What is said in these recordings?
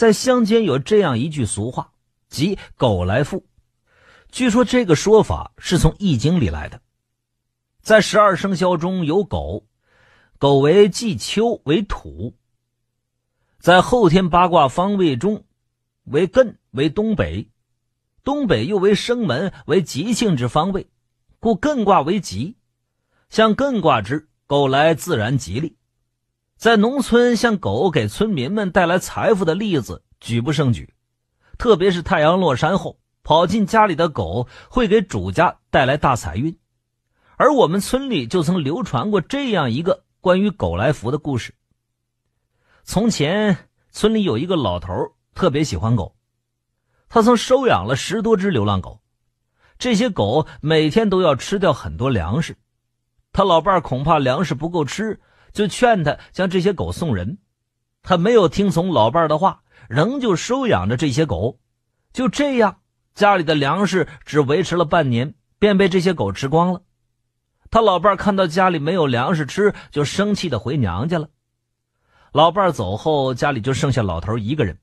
在乡间有这样一句俗话，即“狗来富”。据说这个说法是从《易经》里来的。在十二生肖中有狗，狗为季秋为土。在后天八卦方位中，为艮为东北，东北又为生门为吉庆之方位，故艮卦为吉，向艮卦之狗来自然吉利。在农村，像狗给村民们带来财富的例子举不胜举，特别是太阳落山后跑进家里的狗会给主家带来大财运。而我们村里就曾流传过这样一个关于狗来福的故事。从前，村里有一个老头特别喜欢狗，他曾收养了十多只流浪狗，这些狗每天都要吃掉很多粮食，他老伴恐怕粮食不够吃。就劝他将这些狗送人，他没有听从老伴儿的话，仍旧收养着这些狗。就这样，家里的粮食只维持了半年，便被这些狗吃光了。他老伴儿看到家里没有粮食吃，就生气的回娘家了。老伴儿走后，家里就剩下老头一个人。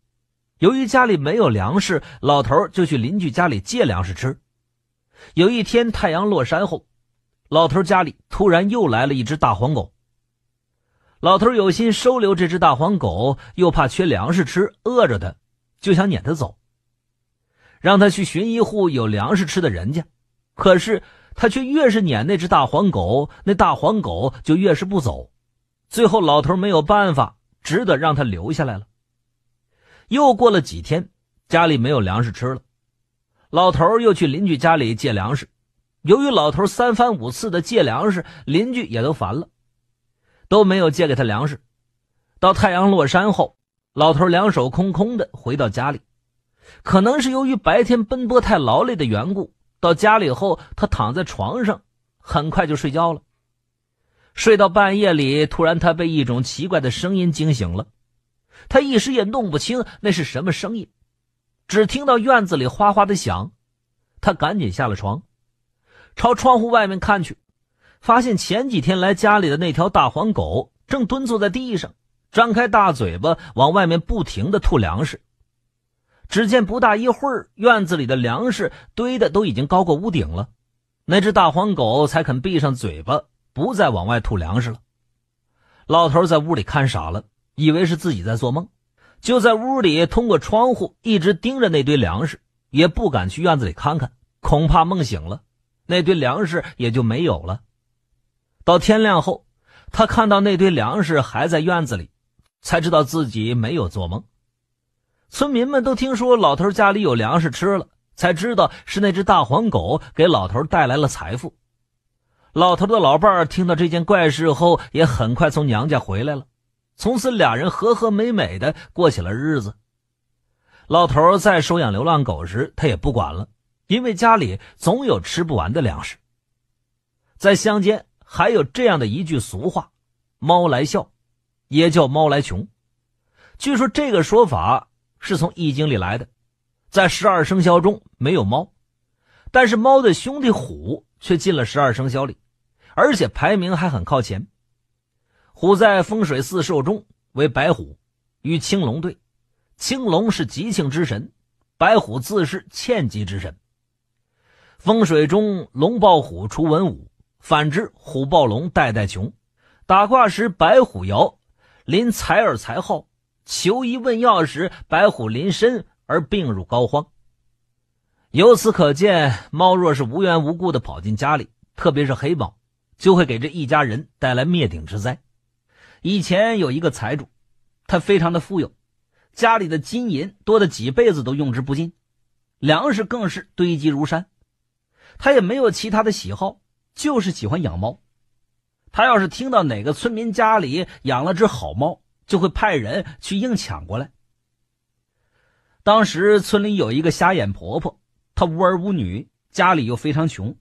由于家里没有粮食，老头就去邻居家里借粮食吃。有一天，太阳落山后，老头家里突然又来了一只大黄狗。老头有心收留这只大黄狗，又怕缺粮食吃饿着它，就想撵它走。让它去寻一户有粮食吃的人家，可是他却越是撵那只大黄狗，那大黄狗就越是不走。最后，老头没有办法，只得让它留下来了。又过了几天，家里没有粮食吃了，老头又去邻居家里借粮食。由于老头三番五次的借粮食，邻居也都烦了。都没有借给他粮食。到太阳落山后，老头两手空空的回到家里。可能是由于白天奔波太劳累的缘故，到家里后他躺在床上，很快就睡觉了。睡到半夜里，突然他被一种奇怪的声音惊醒了。他一时也弄不清那是什么声音，只听到院子里哗哗的响。他赶紧下了床，朝窗户外面看去。发现前几天来家里的那条大黄狗正蹲坐在地上，张开大嘴巴往外面不停的吐粮食。只见不大一会儿，院子里的粮食堆的都已经高过屋顶了，那只大黄狗才肯闭上嘴巴，不再往外吐粮食了。老头在屋里看傻了，以为是自己在做梦，就在屋里通过窗户一直盯着那堆粮食，也不敢去院子里看看，恐怕梦醒了，那堆粮食也就没有了。到天亮后，他看到那堆粮食还在院子里，才知道自己没有做梦。村民们都听说老头家里有粮食吃了，才知道是那只大黄狗给老头带来了财富。老头的老伴儿听到这件怪事后，也很快从娘家回来了，从此俩人和和美美的过起了日子。老头在收养流浪狗时，他也不管了，因为家里总有吃不完的粮食。在乡间。还有这样的一句俗话：“猫来笑，也叫猫来穷。”据说这个说法是从《易经》里来的。在十二生肖中没有猫，但是猫的兄弟虎却进了十二生肖里，而且排名还很靠前。虎在风水四兽中为白虎，与青龙对。青龙是吉庆之神，白虎自是欠吉之神。风水中，龙抱虎出文武。反之，虎抱龙代代穷。打卦时白虎摇，临财而财耗；求医问药时白虎临身而病入膏肓。由此可见，猫若是无缘无故的跑进家里，特别是黑猫，就会给这一家人带来灭顶之灾。以前有一个财主，他非常的富有，家里的金银多的几辈子都用之不尽，粮食更是堆积如山，他也没有其他的喜好。就是喜欢养猫，他要是听到哪个村民家里养了只好猫，就会派人去硬抢过来。当时村里有一个瞎眼婆婆，她无儿无女，家里又非常穷，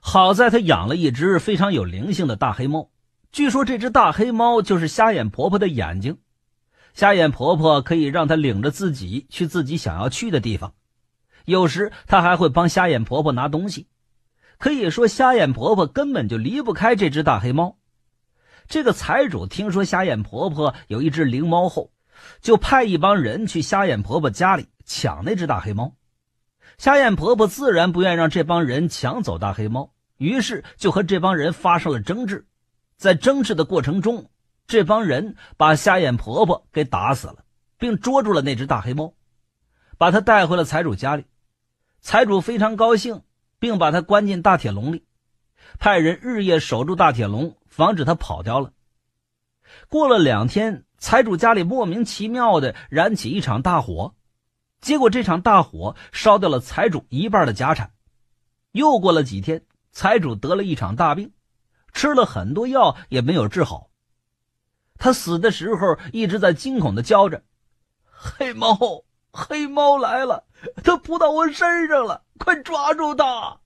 好在她养了一只非常有灵性的大黑猫。据说这只大黑猫就是瞎眼婆婆的眼睛，瞎眼婆婆可以让她领着自己去自己想要去的地方，有时她还会帮瞎眼婆婆拿东西。可以说，瞎眼婆婆根本就离不开这只大黑猫。这个财主听说瞎眼婆婆有一只灵猫后，就派一帮人去瞎眼婆婆家里抢那只大黑猫。瞎眼婆婆自然不愿让这帮人抢走大黑猫，于是就和这帮人发生了争执。在争执的过程中，这帮人把瞎眼婆婆给打死了，并捉住了那只大黑猫，把她带回了财主家里。财主非常高兴。并把他关进大铁笼里，派人日夜守住大铁笼，防止他跑掉了。过了两天，财主家里莫名其妙的燃起一场大火，结果这场大火烧掉了财主一半的家产。又过了几天，财主得了一场大病，吃了很多药也没有治好。他死的时候一直在惊恐的叫着：“黑猫。”黑猫来了，它扑到我身上了，快抓住它！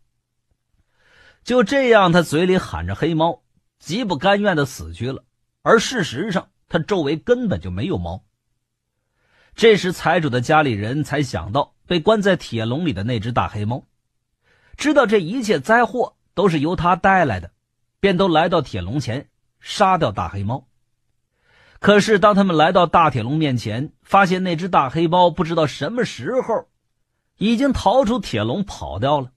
就这样，他嘴里喊着“黑猫”，极不甘愿的死去了。而事实上，他周围根本就没有猫。这时，财主的家里人才想到被关在铁笼里的那只大黑猫，知道这一切灾祸都是由它带来的，便都来到铁笼前杀掉大黑猫。可是，当他们来到大铁笼面前，发现那只大黑猫不知道什么时候，已经逃出铁笼跑掉了。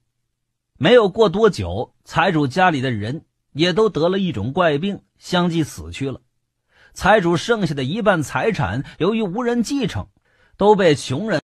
没有过多久，财主家里的人也都得了一种怪病，相继死去了。财主剩下的一半财产，由于无人继承，都被穷人。